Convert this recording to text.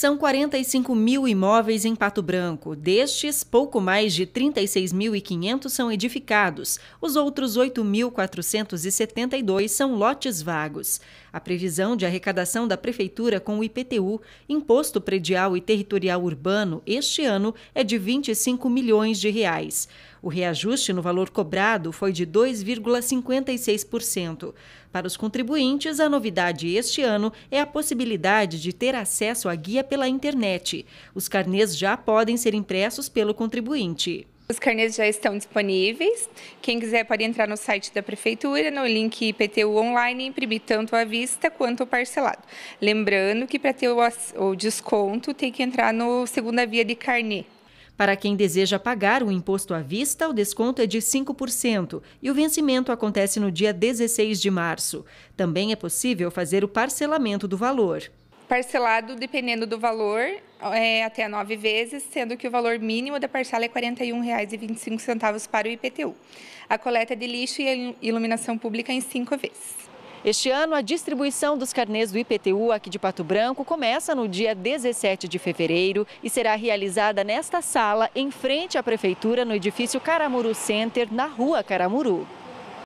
São 45 mil imóveis em Pato Branco. Destes, pouco mais de 36.500 são edificados. Os outros 8.472 são lotes vagos. A previsão de arrecadação da Prefeitura com o IPTU, Imposto Predial e Territorial Urbano, este ano é de 25 milhões de reais. O reajuste no valor cobrado foi de 2,56%. Para os contribuintes, a novidade este ano é a possibilidade de ter acesso à guia pela internet. Os carnês já podem ser impressos pelo contribuinte. Os carnês já estão disponíveis. Quem quiser pode entrar no site da prefeitura, no link IPTU online e imprimir tanto à vista quanto parcelado. Lembrando que para ter o desconto tem que entrar no segunda via de carnê. Para quem deseja pagar o imposto à vista, o desconto é de 5% e o vencimento acontece no dia 16 de março. Também é possível fazer o parcelamento do valor. Parcelado dependendo do valor, é, até nove vezes, sendo que o valor mínimo da parcela é R$ 41,25 para o IPTU. A coleta de lixo e a iluminação pública em cinco vezes. Este ano, a distribuição dos carnês do IPTU aqui de Pato Branco começa no dia 17 de fevereiro e será realizada nesta sala, em frente à Prefeitura, no edifício Caramuru Center, na rua Caramuru.